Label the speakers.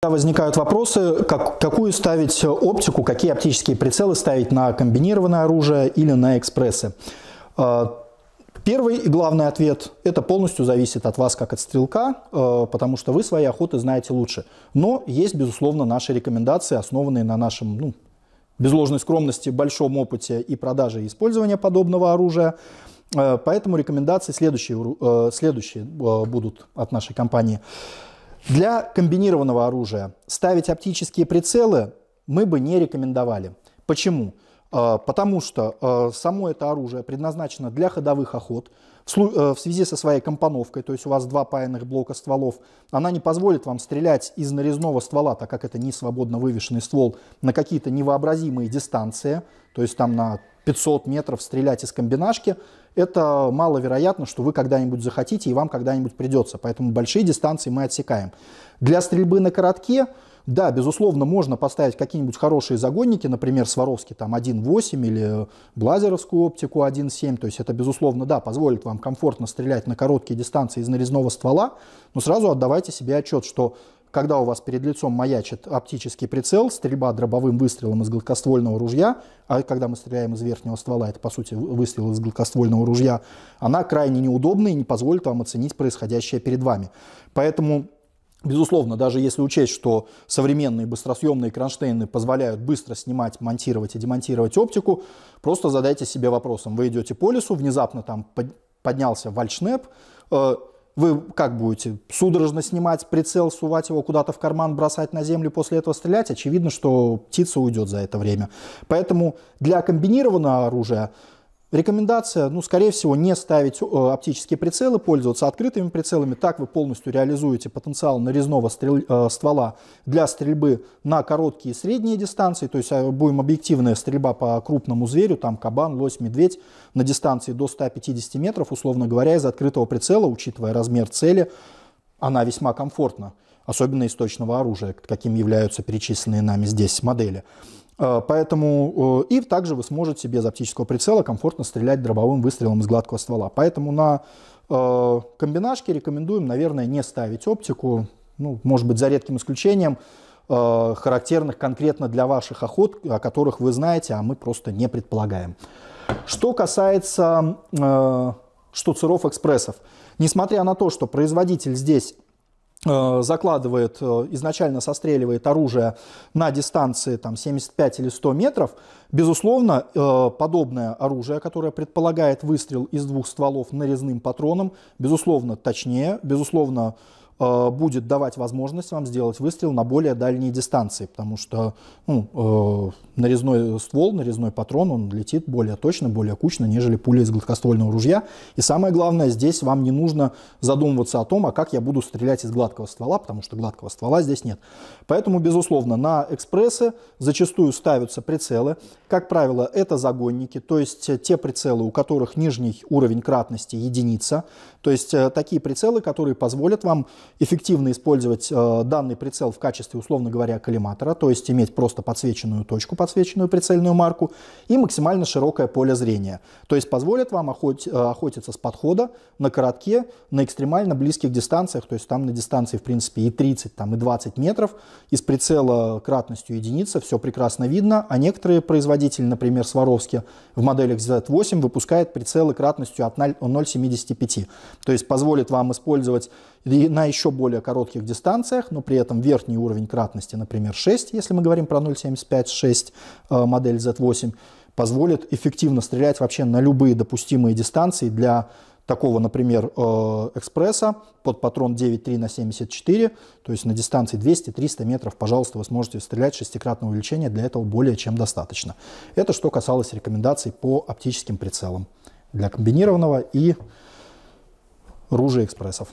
Speaker 1: Когда возникают вопросы, как, какую ставить оптику, какие оптические прицелы ставить на комбинированное оружие или на экспрессы. А, первый и главный ответ – это полностью зависит от вас, как от стрелка, а, потому что вы свои охоты знаете лучше. Но есть, безусловно, наши рекомендации, основанные на нашем, ну, без ложной скромности, большом опыте и продаже и использования подобного оружия. А, поэтому рекомендации следующие, следующие будут от нашей компании. Для комбинированного оружия ставить оптические прицелы мы бы не рекомендовали. Почему? А, потому что а, само это оружие предназначено для ходовых охот, Э, в связи со своей компоновкой, то есть у вас два паяных блока стволов, она не позволит вам стрелять из нарезного ствола, так как это не свободно вывешенный ствол, на какие-то невообразимые дистанции, то есть там на 500 метров стрелять из комбинашки, это маловероятно, что вы когда-нибудь захотите и вам когда-нибудь придется. Поэтому большие дистанции мы отсекаем. Для стрельбы на коротке да, безусловно, можно поставить какие-нибудь хорошие загонники, например, Сваровский там 1.8 или Блазеровскую оптику 1.7. То есть это, безусловно, да, позволит вам комфортно стрелять на короткие дистанции из нарезного ствола, но сразу отдавайте себе отчет, что когда у вас перед лицом маячит оптический прицел, стрельба дробовым выстрелом из гладкоствольного ружья, а когда мы стреляем из верхнего ствола, это, по сути, выстрел из гладкоствольного ружья, она крайне неудобна и не позволит вам оценить происходящее перед вами. Поэтому Безусловно, даже если учесть, что современные быстросъемные кронштейны позволяют быстро снимать, монтировать и демонтировать оптику, просто задайте себе вопросом. Вы идете по лесу, внезапно там поднялся вальшнеп, э, вы как будете судорожно снимать прицел, сувать его куда-то в карман, бросать на землю, после этого стрелять? Очевидно, что птица уйдет за это время. Поэтому для комбинированного оружия Рекомендация, ну, скорее всего, не ставить э, оптические прицелы, пользоваться открытыми прицелами. Так вы полностью реализуете потенциал нарезного стрель, э, ствола для стрельбы на короткие и средние дистанции. То есть э, будем объективная стрельба по крупному зверю, там кабан, лось, медведь, на дистанции до 150 метров, условно говоря, из открытого прицела, учитывая размер цели, она весьма комфортна, особенно из точного оружия, каким являются перечисленные нами здесь модели. Э, поэтому э, и также вы сможете без оптического прицела комфортно стрелять дробовым выстрелом из гладкого ствола. Поэтому на э, комбинашке рекомендуем, наверное, не ставить оптику. Ну, может быть, за редким исключением характерных конкретно для ваших охот, о которых вы знаете, а мы просто не предполагаем. Что касается штуцеров экспрессов. Несмотря на то, что производитель здесь Э, закладывает, э, изначально состреливает оружие на дистанции там, 75 или 100 метров, безусловно, э, подобное оружие, которое предполагает выстрел из двух стволов нарезным патроном, безусловно, точнее, безусловно, Э, будет давать возможность вам сделать выстрел на более дальние дистанции, потому что ну, э, нарезной ствол, нарезной патрон, он летит более точно, более кучно, нежели пуля из гладкоствольного ружья. И самое главное, здесь вам не нужно задумываться о том, а как я буду стрелять из гладкого ствола, потому что гладкого ствола здесь нет. Поэтому, безусловно, на экспрессы зачастую ставятся прицелы. Как правило, это загонники, то есть э, те прицелы, у которых нижний уровень кратности единица, то есть э, такие прицелы, которые позволят вам эффективно использовать э, данный прицел в качестве, условно говоря, коллиматора, то есть иметь просто подсвеченную точку, подсвеченную прицельную марку и максимально широкое поле зрения. То есть позволит вам охот, э, охотиться с подхода на коротке, на экстремально близких дистанциях, то есть там на дистанции, в принципе, и 30, там, и 20 метров, из прицела кратностью единица, все прекрасно видно, а некоторые производители, например, Сваровски в моделях Z8 выпускают прицелы кратностью от 0,75, то есть позволит вам использовать на еще еще более коротких дистанциях, но при этом верхний уровень кратности, например, 6, если мы говорим про 0.75, 6 э, модель Z8, позволит эффективно стрелять вообще на любые допустимые дистанции для такого, например, э, экспресса под патрон 9.3 на 74, то есть на дистанции 200-300 метров, пожалуйста, вы сможете стрелять шестикратное увеличение, для этого более чем достаточно. Это что касалось рекомендаций по оптическим прицелам для комбинированного и ружей экспрессов.